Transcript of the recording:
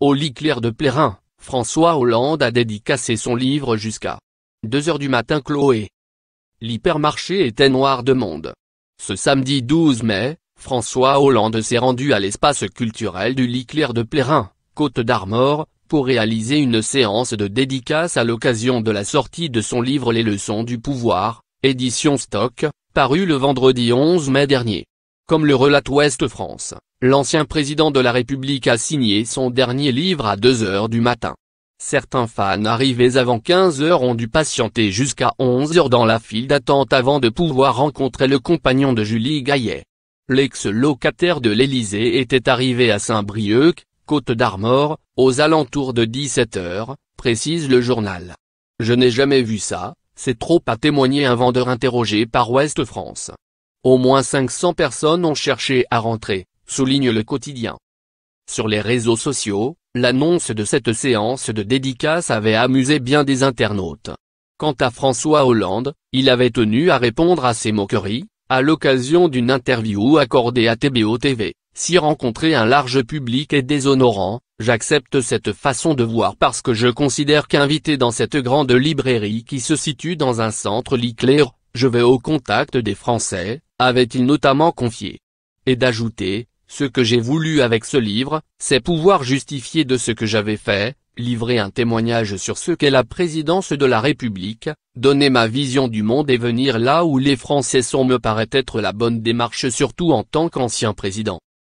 Au lit clair de Plérin, François Hollande a dédicacé son livre jusqu'à 2 heures du matin Chloé. L'hypermarché était noir de monde. Ce samedi 12 mai, François Hollande s'est rendu à l'espace culturel du lit clair de Plérin, Côte d'Armor, pour réaliser une séance de dédicace à l'occasion de la sortie de son livre Les leçons du pouvoir, édition Stock, paru le vendredi 11 mai dernier. Comme le relate Ouest France, L'ancien président de la République a signé son dernier livre à 2 heures du matin. Certains fans arrivés avant 15 heures ont dû patienter jusqu'à 11 heures dans la file d'attente avant de pouvoir rencontrer le compagnon de Julie Gaillet. L'ex-locataire de l'Elysée était arrivé à Saint-Brieuc, Côte d'Armor, aux alentours de 17 heures, précise le journal. Je n'ai jamais vu ça, c'est trop à témoigner un vendeur interrogé par Ouest France. Au moins 500 personnes ont cherché à rentrer, souligne le quotidien. Sur les réseaux sociaux, l'annonce de cette séance de dédicace avait amusé bien des internautes. Quant à François Hollande, il avait tenu à répondre à ces moqueries, à l'occasion d'une interview accordée à TBO TV, si rencontrer un large public est déshonorant, j'accepte cette façon de voir parce que je considère qu'invité dans cette grande librairie qui se situe dans un centre l'éclair, je vais au contact des Français, avait-il notamment confié. Et d'ajouter, ce que j'ai voulu avec ce livre, c'est pouvoir justifier de ce que j'avais fait, livrer un témoignage sur ce qu'est la présidence de la République, donner ma vision du monde et venir là où les Français sont me paraît être la bonne démarche surtout en tant qu'ancien président.